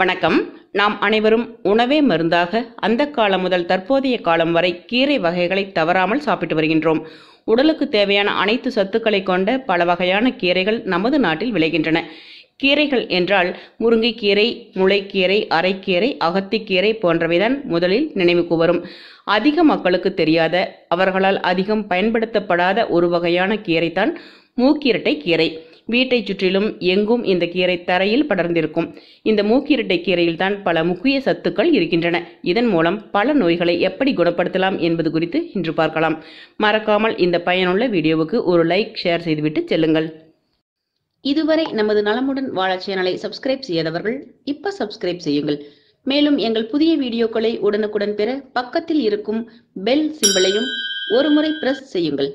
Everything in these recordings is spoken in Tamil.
வணக்கம் நாம் அனைவரும் உணவே மருந்தாக அந்த காலம் முதல் தற்போதைய காலம் வரை கீரை வகைகளை தவறாமல் சாப்பிட்டு வருகின்றோம் உடலுக்கு தேவையான அனைத்து சத்துக்களை கொண்ட பல வகையான கீரைகள் நமது நாட்டில் விளைகின்றன கீரைகள் என்றால் முருங்கைக்கீரை முளைக்கீரை அரைக்கீரை அகத்திக்கீரை போன்றவைதான் முதலில் நினைவுக்கு வரும் அதிக மக்களுக்கு தெரியாத அவர்களால் அதிகம் பயன்படுத்தப்படாத ஒரு வகையான கீரைத்தான் மூக்கிரட்டை கீரை வீட்டை சுற்றிலும் எங்கும் இந்த கீரை தரையில் படர்ந்திருக்கும் இந்த மூக்கிரட்டை கீரையில்தான் பல முக்கிய சத்துக்கள் இருக்கின்றன இதன் மூலம் பல நோய்களை எப்படி குணப்படுத்தலாம் என்பது குறித்து இன்று பார்க்கலாம் மறக்காமல் இந்த பயனுள்ள வீடியோவுக்கு ஒரு லைக் ஷேர் செய்துவிட்டு செல்லுங்கள் இதுவரை நமது நலமுடன் வாழ சேனலை சப்ஸ்கிரைப் செய்யாதவர்கள் இப்ப சப்ஸ்கிரைப் செய்யுங்கள் மேலும் எங்கள் புதிய வீடியோக்களை உடனுக்குடன் பெற பக்கத்தில் இருக்கும் பெல் சிம்பிளையும் ஒருமுறை பிரஸ் செய்யுங்கள்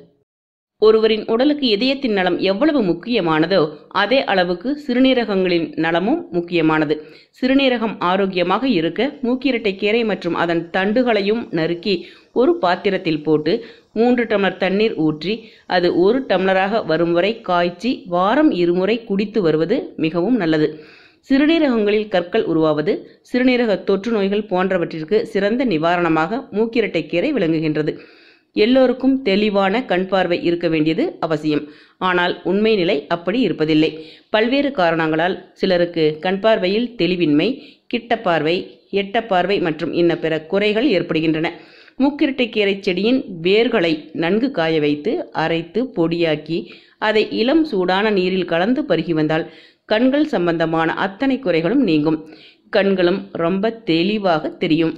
ஒருவரின் உடலுக்கு இதயத்தின் நலம் எவ்வளவு முக்கியமானதோ அதே அளவுக்கு சிறுநீரகங்களின் நலமும் முக்கியமானது சிறுநீரகம் ஆரோக்கியமாக இருக்க மூக்கிரட்டை கீரை மற்றும் அதன் தண்டுகளையும் நறுக்கி ஒரு பாத்திரத்தில் போட்டு மூன்று டம்ளர் தண்ணீர் ஊற்றி அது ஒரு டம்ளராக வரும் வரை காய்ச்சி வாரம் இருமுறை குடித்து வருவது மிகவும் நல்லது சிறுநீரகங்களில் கற்கள் உருவாவது சிறுநீரக தொற்று நோய்கள் போன்றவற்றிற்கு சிறந்த நிவாரணமாக மூக்கிரட்டை கீரை விளங்குகின்றது எல்லோருக்கும் தெளிவான கண் பார்வை இருக்க வேண்டியது அவசியம் ஆனால் உண்மை நிலை அப்படி இருப்பதில்லை பல்வேறு காரணங்களால் சிலருக்கு கண் பார்வையில் தெளிவின்மை கிட்ட பார்வை எட்ட பார்வை மற்றும் இன்ன பிற குறைகள் ஏற்படுகின்றன மூக்கிரட்டைக்கீரை செடியின் வேர்களை நன்கு காய வைத்து அரைத்து பொடியாக்கி அதை இளம் சூடான நீரில் கலந்து பருகி வந்தால் கண்கள் சம்பந்தமான அத்தனை குறைகளும் நீங்கும் கண்களும் ரொம்ப தெளிவாக தெரியும்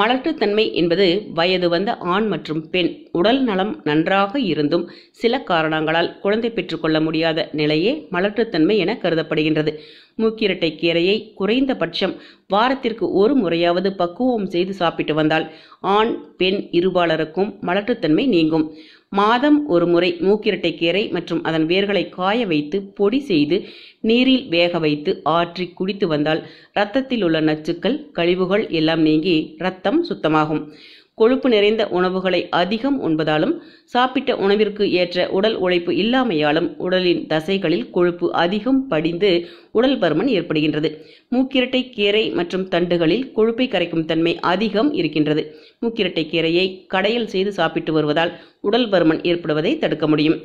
மலட்டுத்தன்மை என்பது வயது வந்த ஆண் மற்றும் பெண் உடல் நலம் நன்றாக இருந்தும் சில காரணங்களால் குழந்தை பெற்றுக்கொள்ள முடியாத நிலையே மலட்டுத்தன்மை என கருதப்படுகின்றது மூக்கிரட்டை கீரையை குறைந்தபட்சம் வாரத்திற்கு ஒரு முறையாவது பக்குவம் செய்து சாப்பிட்டு வந்தால் ஆண் பெண் இருபாலருக்கும் மலட்டுத்தன்மை நீங்கும் மாதம் ஒரு முறை மூக்கிரட்டை கீரை மற்றும் அதன் வேர்களை காய வைத்து பொடி செய்து நீரில் வேக வைத்து ஆற்றி குடித்து வந்தால் இரத்தத்தில் உள்ள நச்சுக்கள் கழிவுகள் எல்லாம் நீங்கி இரத்தம் சுத்தமாகும் கொழுப்பு நிறைந்த உணவுகளை அதிகம் உண்பதாலும் சாப்பிட்ட உணவிற்கு ஏற்ற உடல் உழைப்பு இல்லாமையாலும் உடலின் தசைகளில் கொழுப்பு அதிகம் படிந்து உடல் பருமன் ஏற்படுகின்றது மூக்கிரட்டை கீரை மற்றும் தண்டுகளில் கொழுப்பை கரைக்கும் தன்மை அதிகம் இருக்கின்றது மூக்கிரட்டை கீரையை கடையில் செய்து சாப்பிட்டு வருவதால் உடல் பருமன் ஏற்படுவதை தடுக்க முடியும்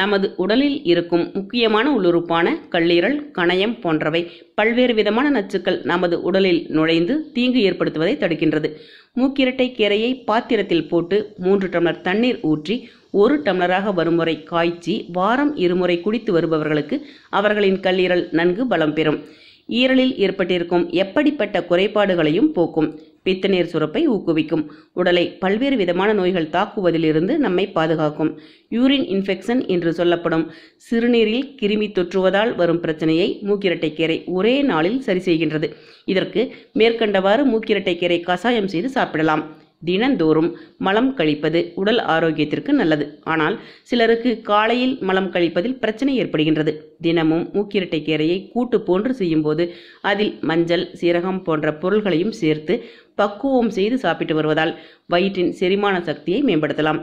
நமது உடலில் இருக்கும் முக்கியமான உள்ளுறுப்பான கல்லீரல் கணையம் போன்றவை பல்வேறு விதமான நச்சுக்கள் நமது உடலில் நுழைந்து தீங்கு ஏற்படுத்துவதை தடுக்கின்றது மூக்கிரட்டை கீரையை பாத்திரத்தில் போட்டு மூன்று டம்ளர் தண்ணீர் ஊற்றி ஒரு டம்ளராக வரும் காய்ச்சி வாரம் இருமுறை குடித்து வருபவர்களுக்கு அவர்களின் கல்லீரல் நன்கு பலம் பெறும் ஈரலில் ஏற்பட்டிருக்கும் எப்படிப்பட்ட குறைபாடுகளையும் போக்கும் பித்தநீர் சுரப்பை ஊக்குவிக்கும் உடலை பல்வேறு விதமான நோய்கள் தாக்குவதிலிருந்து நம்மை பாதுகாக்கும் யூரின் இன்ஃபெக்ஷன் என்று சொல்லப்படும் சிறுநீரில் கிருமி தொற்றுவதால் வரும் பிரச்சனையை மூக்கிரட்டைக்கீரை ஒரே நாளில் சரி செய்கின்றது இதற்கு மேற்கண்டவாறு மூக்கிரட்டைக்கீரை கசாயம் செய்து சாப்பிடலாம் தினந்தோறும் மலம் கழிப்பது உடல் ஆரோக்கியத்திற்கு நல்லது ஆனால் சிலருக்கு காலையில் மலம் கழிப்பதில் பிரச்சனை ஏற்படுகின்றது தினமும் மூக்கிரட்டை கீரையை கூட்டு போன்று செய்யும்போது அதில் மஞ்சள் சீரகம் போன்ற பொருள்களையும் சேர்த்து பக்குவம் செய்து சாப்பிட்டு வருவதால் வயிற்றின் செரிமான சக்தியை மேம்படுத்தலாம்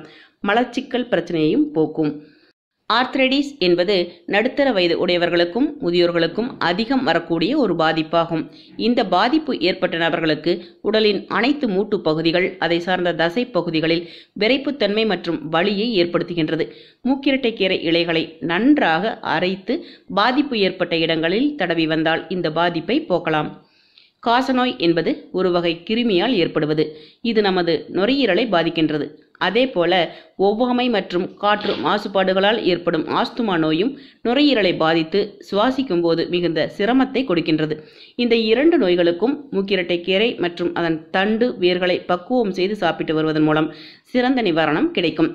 மலச்சிக்கல் பிரச்சனையையும் போக்கும் ஆர்த்ரடிஸ் என்பது நடுத்தர வயது உடையவர்களுக்கும் முதியோர்களுக்கும் அதிகம் வரக்கூடிய ஒரு பாதிப்பாகும் இந்த பாதிப்பு ஏற்பட்ட நபர்களுக்கு உடலின் அனைத்து மூட்டு பகுதிகள் அதை சார்ந்த தசை பகுதிகளில் விரைப்புத்தன்மை மற்றும் வலியை ஏற்படுத்துகின்றது மூக்கிரட்டை கீரை இலைகளை நன்றாக அரைத்து பாதிப்பு ஏற்பட்ட இடங்களில் தடவி வந்தால் இந்த பாதிப்பை போக்கலாம் காசநோய் என்பது ஒரு வகை கிருமியால் ஏற்படுவது இது நமது நுரையீரலை பாதிக்கின்றது அதே போல ஒவ்வாமை மற்றும் காற்று மாசுபாடுகளால் ஏற்படும் ஆஸ்துமா நோயும் நுரையீரலை பாதித்து சுவாசிக்கும் போது மிகுந்த சிரமத்தை கொடுக்கின்றது இந்த இரண்டு நோய்களுக்கும் மூக்கிரட்டை கீரை மற்றும் அதன் தண்டு வேர்களை பக்குவம் செய்து சாப்பிட்டு வருவதன் மூலம் சிறந்த நிவாரணம் கிடைக்கும்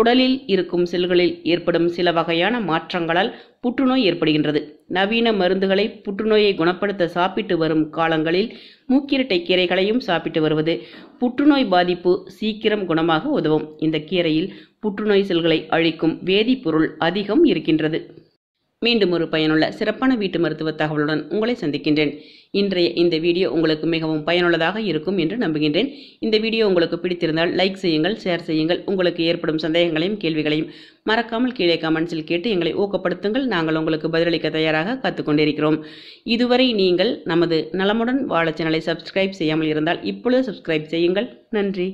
உடலில் இருக்கும் செல்களில் ஏற்படும் சில வகையான மாற்றங்களால் புற்றுநோய் ஏற்படுகின்றது நவீன மருந்துகளை புற்றுநோயை குணப்படுத்த சாப்பிட்டு வரும் காலங்களில் மூக்கிரட்டை கீரைகளையும் சாப்பிட்டு வருவது புற்றுநோய் பாதிப்பு சீக்கிரம் குணமாக உதவும் இந்த கீரையில் புற்றுநோய் செல்களை அழிக்கும் வேதிப்பொருள் அதிகம் இருக்கின்றது மீண்டும் ஒரு பயனுள்ள சிறப்பான வீட்டு மருத்துவ தகவலுடன் உங்களை சந்திக்கின்றேன் இன்றைய இந்த வீடியோ உங்களுக்கு மிகவும் பயனுள்ளதாக இருக்கும் என்று நம்புகின்றேன் இந்த வீடியோ உங்களுக்கு பிடித்திருந்தால் லைக் செய்யுங்கள் ஷேர் செய்யுங்கள் உங்களுக்கு ஏற்படும் சந்தேகங்களையும் கேள்விகளையும் மறக்காமல் கீழே கமெண்ட்ஸில் கேட்டு எங்களை ஊக்கப்படுத்துங்கள் நாங்கள் உங்களுக்கு பதிலளிக்க தயாராக கற்றுக்கொண்டிருக்கிறோம் இதுவரை நீங்கள் நமது நலமுடன் வாழ சேனலை சப்ஸ்கிரைப் செய்யாமல் இருந்தால் இப்பொழுது சப்ஸ்கிரைப் செய்யுங்கள் நன்றி